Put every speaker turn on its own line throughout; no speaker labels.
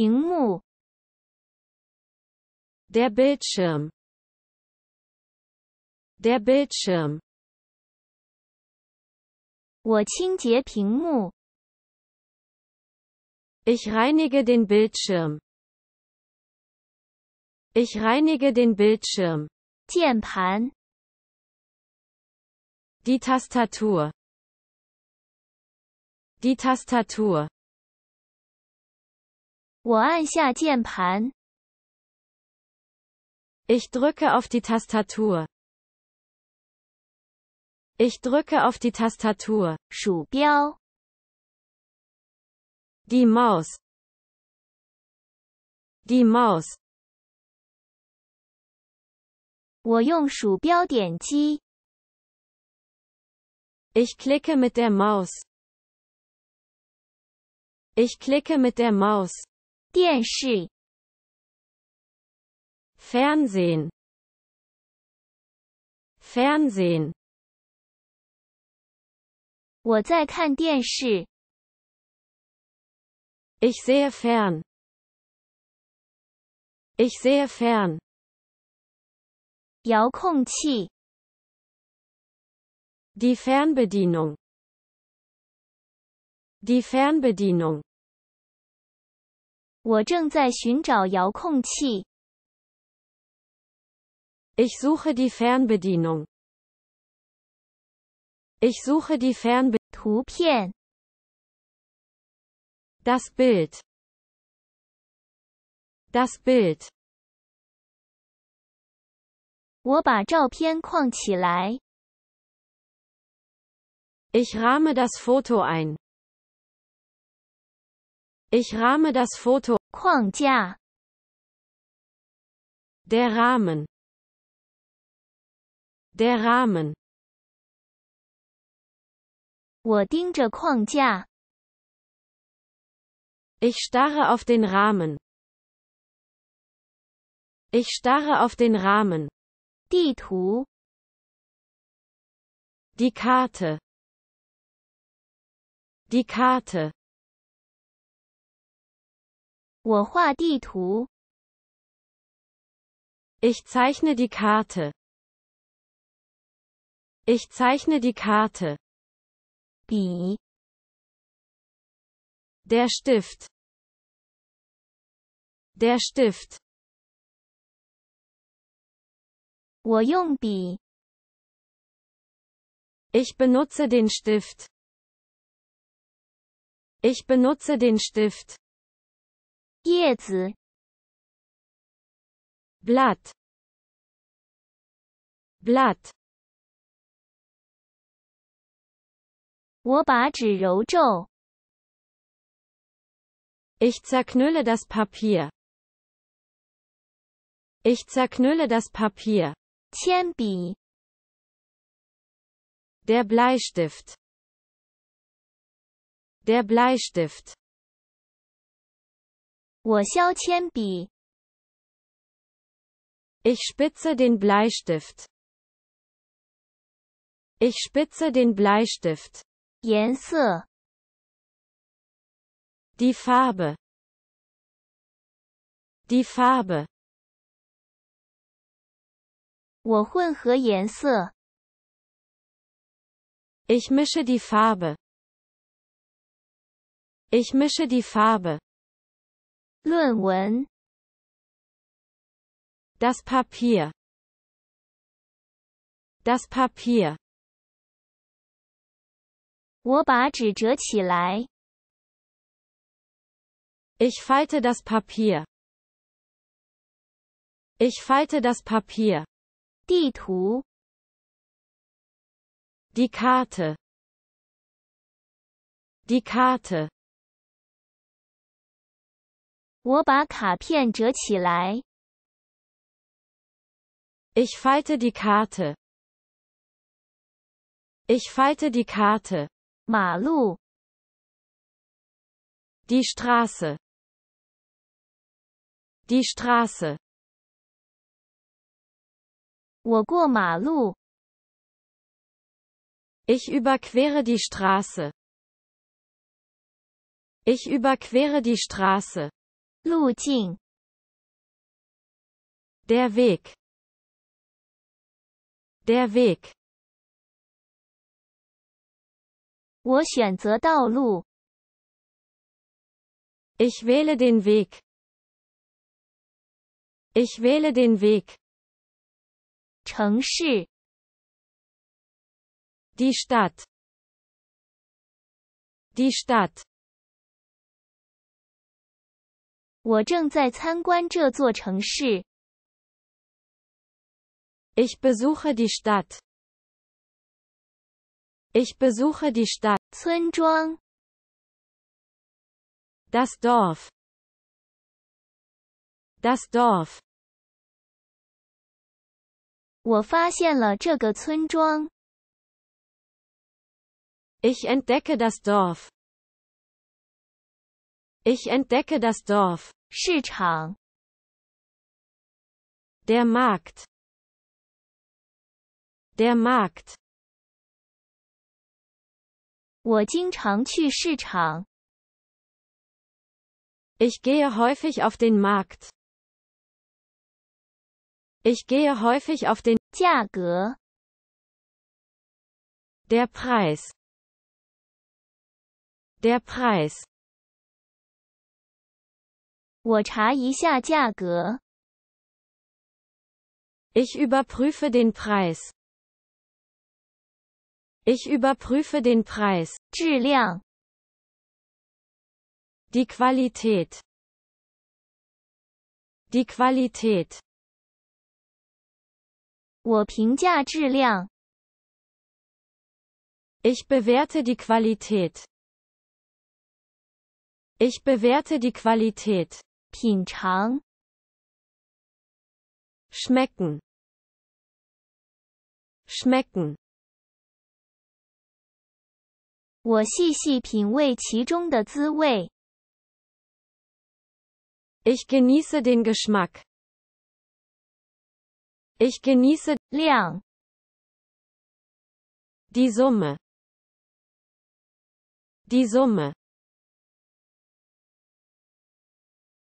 屏幕 der Bildschirm der Bildschirm 我清洁屏幕 ich reinige den Bildschirm ich reinige den Bildschirm 键盘 die Tastatur die Tastatur 我按下键盘。Ich drücke auf die Tastatur. Ich drücke auf die Tastatur. 鼠标。Die Maus. Die Maus. 我用鼠标点击。Ich klicke mit der Maus. Ich klicke mit der Maus. 电视 Fernsehen Fernsehen 我在看电视 Ich sehe fern Ich sehe fern 遥控器 Die Fernbedienung Die Fernbedienung 我正在寻找遥控器。Ich suche die Fernbedienung. Ich suche die Fernbedienung. Das Bild. Das Bild. Ich rahme das Foto ein. Ich rahme das Foto. 框架 Der Rahmen. Der Rahmen. 我盯着框架. Ich starre auf den Rahmen. Ich starre auf den Rahmen. 地图 Die Karte. Die Karte. 我画地图. Ich zeichne die Karte. Ich zeichne die Karte. Der Stift. Der Stift. Ich benutze den Stift. Ich benutze den Stift. 叶子 Blatt Blatt 我把纸揉皱 Ich zerknülle das Papier Ich zerknülle das Papier 铅笔 Der Bleistift Der Bleistift ich spitze den Bleistift. Ich spitze den Bleistift. Die Farbe. Die Farbe. Ich mische die Farbe. Ich mische die Farbe. 论文 das Papier das Papier 我把纸折起来 ich falte das Papier ich falte das Papier 地图 die Karte die Karte 我把卡片折起来。Ich falte die Karte. Ich falte die Karte. Malu. Die Straße. Die Straße. Malu. Ich überquere die Straße. Ich überquere die Straße. 路径 der Weg der Weg 我选择道路 ich wähle den Weg ich wähle den Weg 城市 die Stadt die Stadt 我正在参观这座城市。Ich besuche die Stadt. Ich besuche die Stadt. 村庄。Das Dorf. Das Dorf. 我发现了这个村庄。Ich entdecke das Dorf. Ich entdecke das Dorf. 市场 Der Markt. Der Markt. Ich gehe häufig auf den Markt. Ich gehe häufig auf den 价格 Der Preis. Der Preis. 我查一下价格。Ich überprüfe den Preis. Ich überprüfe den Preis. 质量 Die Qualität. Die Qualität. Ich bewerte die Qualität. Ich bewerte die Qualität. 品尝 schmecken schmecken 我细细品味其中的滋味。Ich genieße den Geschmack. Ich genieße 量 die Summe. Die Summe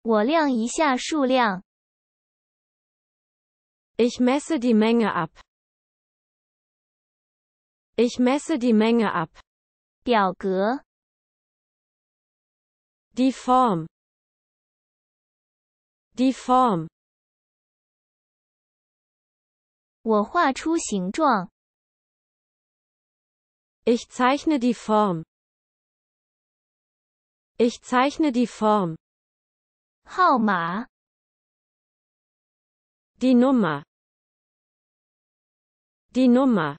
我量一下数量。Ich messe die Menge ab. Ich messe die Menge ab. 表格。Die Form. Die Form. 我画出形状。Ich zeichne die Form. Ich zeichne die Form. 号码 die Nummer die Nummer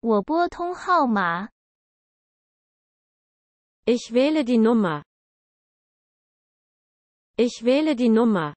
我拨通号码 ich wähle die Nummer ich wähle die Nummer